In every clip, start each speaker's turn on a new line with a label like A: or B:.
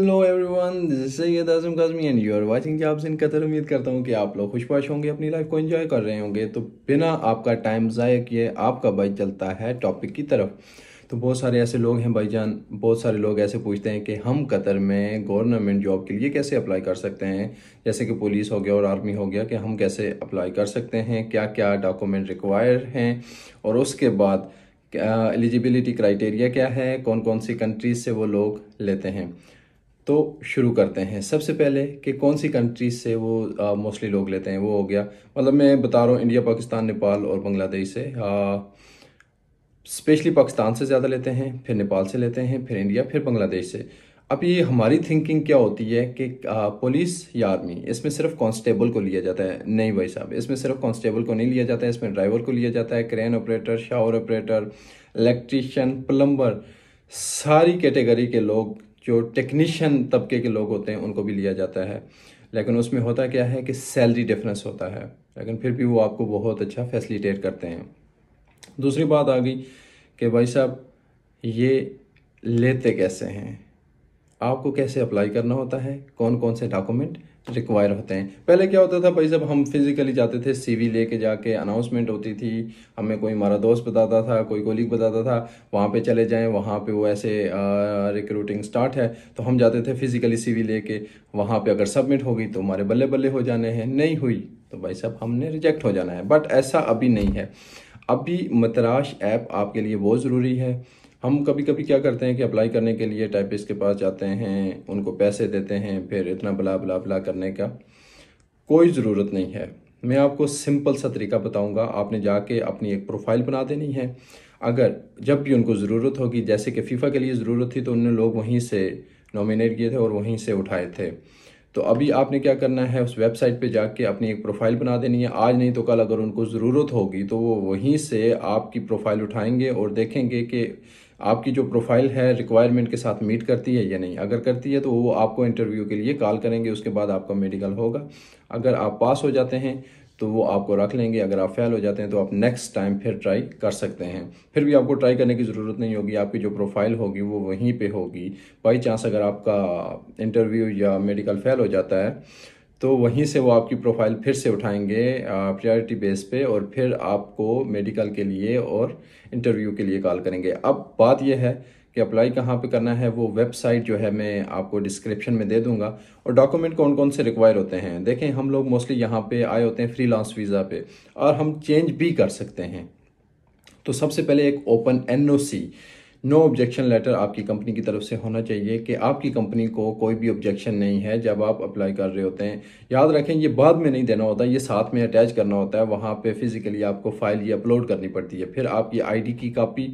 A: hello everyone this is Syed Azam Kazmi and you are watching jobs in Qatar उम्मीद करता हूँ कि आप लोग खुशपाश होंगे अपनी लाइफ को एंजॉय कर रहे होंगे तो बिना आपका टाइम ज़ाया किए आपका भाई चलता है टॉपिक की तरफ तो बहुत सारे ऐसे लोग हैं भाईजान बहुत सारे लोग ऐसे पूछते हैं कि हम कतर में गवर्नमेंट जॉब के लिए कैसे अप्लाई कर सकते हैं जैसे कि पुलिस हो गया और आर्मी हो गया कि हम कैसे अप्लाई कर सकते हैं क्या क्या डॉक्यूमेंट रिक्वायर हैं और उसके बाद एलिजिबिलिटी क्राइटेरिया क्या है कौन कौन सी कंट्रीज से वो लोग लेते हैं तो शुरू करते हैं सबसे पहले कि कौन सी कंट्रीज से वो मोस्टली लोग लेते हैं वो हो गया मतलब मैं बता रहा हूँ इंडिया पाकिस्तान नेपाल और बांग्लादेश से स्पेशली पाकिस्तान से ज़्यादा लेते हैं फिर नेपाल से लेते हैं फिर इंडिया फिर बांग्लादेश से अब ये हमारी थिंकिंग क्या होती है कि पुलिस या आर्मी इसमें सिर्फ कांस्टेबल को लिया जाता है नहीं भाई साहब इसमें सिर्फ कांस्टेबल को नहीं लिया जाता है इसमें ड्राइवर को लिया जाता है crane operator shower operator electrician plumber सारी कैटेगरी के लोग जो टेक्नीशियन तबके के लोग होते हैं उनको भी लिया जाता है लेकिन उसमें होता क्या है कि सैलरी डिफरेंस होता है लेकिन फिर भी वो आपको बहुत अच्छा फैसिलिटेट करते हैं दूसरी बात आ गई कि भाई साहब ये लेते कैसे हैं आपको कैसे अप्लाई करना होता है कौन कौन से डॉक्यूमेंट रिक्वायर होते हैं पहले क्या होता था भाई सब हम फिजिकली जाते थे सीवी लेके जाके अनाउंसमेंट होती थी हमें कोई हमारा दोस्त बताता था कोई कोलीग बताता था वहाँ पे चले जाएं वहाँ पे वो ऐसे रिक्रूटिंग स्टार्ट है तो हम जाते थे फिजिकली सीवी लेके वहाँ पे अगर सबमिट हो गई तो हमारे बल्ले बल्ले हो जाने हैं नहीं हुई तो भाई साहब हमने रिजेक्ट हो जाना है बट ऐसा अभी नहीं है अभी मतराश ऐप आपके लिए बहुत ज़रूरी है हम कभी कभी क्या करते हैं कि अप्लाई करने के लिए टाइपिस्ट के पास जाते हैं उनको पैसे देते हैं फिर इतना बला बला बला करने का कोई ज़रूरत नहीं है मैं आपको सिंपल सा तरीका बताऊंगा आपने जाके अपनी एक प्रोफाइल बना देनी है अगर जब भी उनको ज़रूरत होगी जैसे कि फ़ीफ़ा के लिए ज़रूरत थी तो उन्होंने लोग वहीं से नॉमिनेट किए थे और वहीं से उठाए थे तो अभी आपने क्या करना है उस वेबसाइट पे जाके अपनी एक प्रोफाइल बना देनी है आज नहीं तो कल अगर उनको ज़रूरत होगी तो वो वहीं से आपकी प्रोफाइल उठाएंगे और देखेंगे कि आपकी जो प्रोफाइल है रिक्वायरमेंट के साथ मीट करती है या नहीं अगर करती है तो वो आपको इंटरव्यू के लिए कॉल करेंगे उसके बाद आपका मेडिकल होगा अगर आप पास हो जाते हैं तो वो आपको रख लेंगे अगर आप फेल हो जाते हैं तो आप नेक्स्ट टाइम फिर ट्राई कर सकते हैं फिर भी आपको ट्राई करने की ज़रूरत नहीं होगी आपकी जो प्रोफाइल होगी वो वहीं पे होगी बाई चांस अगर आपका इंटरव्यू या मेडिकल फेल हो जाता है तो वहीं से वो आपकी प्रोफाइल फिर से उठाएंगे प्रायोरिटी बेस पे और फिर आपको मेडिकल के लिए और इंटरव्यू के लिए कॉल करेंगे अब बात यह है कि अप्लाई कहाँ पे करना है वो वेबसाइट जो है मैं आपको डिस्क्रिप्शन में दे दूंगा और डॉक्यूमेंट कौन कौन से रिक्वायर होते हैं देखें हम लोग मोस्टली यहाँ पे आए होते हैं फ्रीलांस वीज़ा पे और हम चेंज भी कर सकते हैं तो सबसे पहले एक open NOC no objection letter आपकी कंपनी की तरफ से होना चाहिए कि आपकी कंपनी को कोई भी ऑब्जेक्शन नहीं है जब आप अप्लाई कर रहे होते हैं याद रखें ये बाद में नहीं देना होता ये साथ में अटैच करना होता है वहाँ पे फिज़िकली आपको फाइल ये अपलोड करनी पड़ती है फिर आपकी आईडी की कापी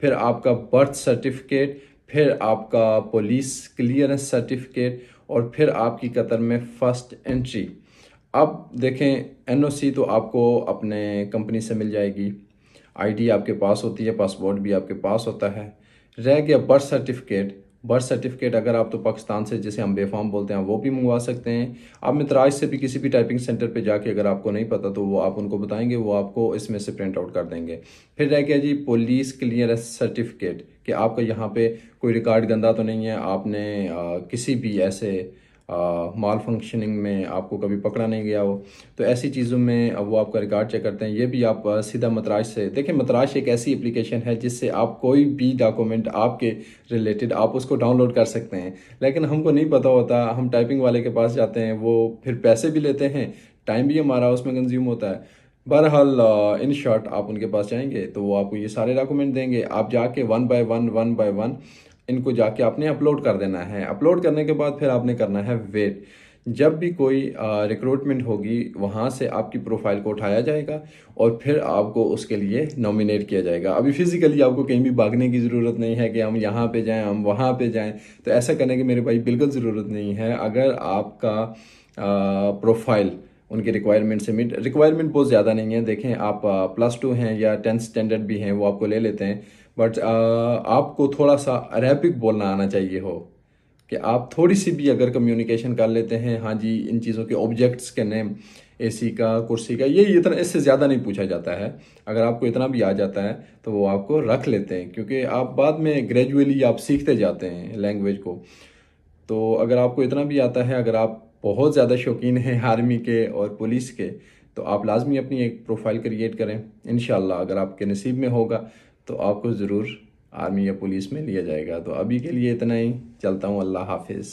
A: फिर आपका बर्थ सर्टिफिकेट फिर आपका पुलिस क्लियरेंस सर्टिफिकेट और फिर आपकी कतर में फ़र्स्ट एंट्री अब देखें एनओसी तो आपको अपने कंपनी से मिल जाएगी आईडी आपके पास होती है पासपोर्ट भी आपके पास होता है रह गया बर्थ सर्टिफिकेट बर्थ सर्टिफिकेट अगर आप तो पाकिस्तान से जिसे हम बेफॉर्म बोलते हैं वो भी मंगवा सकते हैं आप मित्राज से भी किसी भी टाइपिंग सेंटर पे जाके अगर आपको नहीं पता तो वो आप उनको बताएंगे वो आपको इसमें से प्रिंट आउट कर देंगे फिर रह गया जी पुलिस क्लियरेंस सर्टिफिकेट कि आपका यहाँ पे कोई रिकॉर्ड गंदा तो नहीं है आपने आ, किसी भी ऐसे माल फंक्शनिंग में आपको कभी पकड़ा नहीं गया हो तो ऐसी चीज़ों में वो आपका रिकॉर्ड चेक करते हैं ये भी आप सीधा मतराज से देखें मतराज एक ऐसी एप्लीकेशन है जिससे आप कोई भी डॉक्यूमेंट आपके रिलेटेड आप उसको डाउनलोड कर सकते हैं लेकिन हमको नहीं पता होता हम टाइपिंग वाले के पास जाते हैं वो फिर पैसे भी लेते हैं टाइम भी हमारा उसमें कंज्यूम होता है बहरहाल इन शॉर्ट आप उनके पास जाएंगे तो वो आपको ये सारे डॉक्यूमेंट देंगे आप जाके one by one one by one इनको जाके आपने अपलोड कर देना है अपलोड करने के बाद फिर आपने करना है वेट जब भी कोई रिक्रूटमेंट होगी वहाँ से आपकी प्रोफाइल को उठाया जाएगा और फिर आपको उसके लिए नॉमिनेट किया जाएगा अभी फिज़िकली आपको कहीं भी भागने की ज़रूरत नहीं है कि हम यहाँ पे जाएं हम वहाँ पे जाएं तो ऐसा करने की मेरे भाई बिल्कुल ज़रूरत नहीं है अगर आपका प्रोफाइल उनके रिक्वायरमेंट से मीट रिक्वायरमेंट बहुत ज़्यादा नहीं है देखें आप प्लस टू हैं या टेंथ स्टैंडर्ड भी हैं वो आपको ले लेते हैं बट uh, आपको थोड़ा सा अरेबिक बोलना आना चाहिए हो कि आप थोड़ी सी भी अगर कम्युनिकेशन कर लेते हैं हाँ जी इन चीज़ों के ऑब्जेक्ट्स के नेम एसी का कुर्सी का ये इतना इससे ज़्यादा नहीं पूछा जाता है अगर आपको इतना भी आ जाता है तो वो आपको रख लेते हैं क्योंकि आप बाद में ग्रेजुअली आप सीखते जाते हैं लैंग्वेज को तो अगर आपको इतना भी आता है अगर आप बहुत ज़्यादा शौकीन हैं आर्मी के और पुलिस के तो आप लाजमी अपनी एक प्रोफाइल क्रिएट करें इन अगर आपके नसीब में होगा तो आपको ज़रूर आर्मी या पुलिस में लिया जाएगा तो अभी के लिए इतना ही चलता हूँ अल्लाह हाफिज़